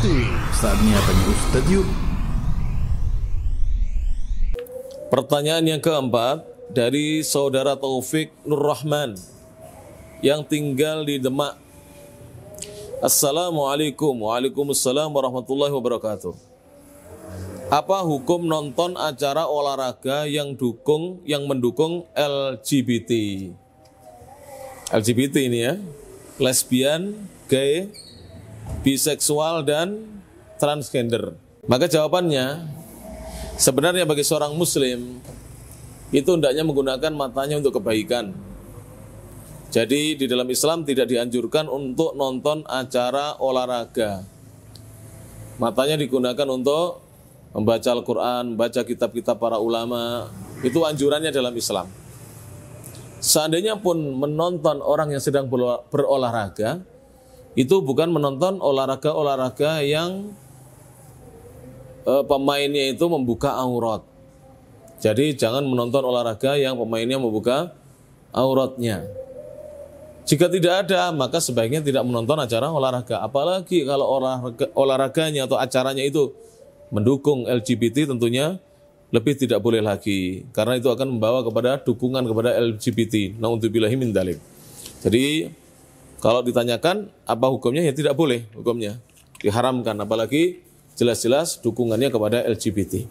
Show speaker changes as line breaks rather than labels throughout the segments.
Ты!» — saatnya Ustadz yuk. Pertanyaan yang keempat dari saudara Taufik Nur Rahman yang tinggal di Demak. Assalamualaikum Waalaikumsalam warahmatullahi wabarakatuh Apa hukum nonton acara olahraga yang dukung yang mendukung LGBT LGBT ini ya lesbian, gay, biseksual dan transgender. Maka jawabannya sebenarnya bagi seorang muslim itu hendaknya menggunakan matanya untuk kebaikan. Jadi di dalam Islam tidak dianjurkan untuk nonton acara olahraga. Matanya digunakan untuk membaca Al-Quran, membaca kitab-kitab para ulama. Itu anjurannya dalam Islam. Seandainya pun menonton orang yang sedang berolahraga, itu bukan menonton olahraga-olahraga yang uh, pemainnya itu membuka aurat. Jadi jangan menonton olahraga yang pemainnya membuka auratnya. Jika tidak ada, maka sebaiknya tidak menonton acara olahraga. Apalagi kalau olahraga, olahraganya atau acaranya itu mendukung LGBT tentunya lebih tidak boleh lagi. Karena itu akan membawa kepada dukungan kepada LGBT. untuk bila min dalik. Jadi kalau ditanyakan apa hukumnya ya tidak boleh hukumnya. Diharamkan apalagi jelas-jelas dukungannya kepada LGBT.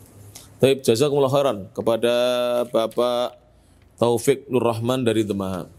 Tapi jazakumullah khairan kepada Bapak Taufik Nur Rahman dari Demak.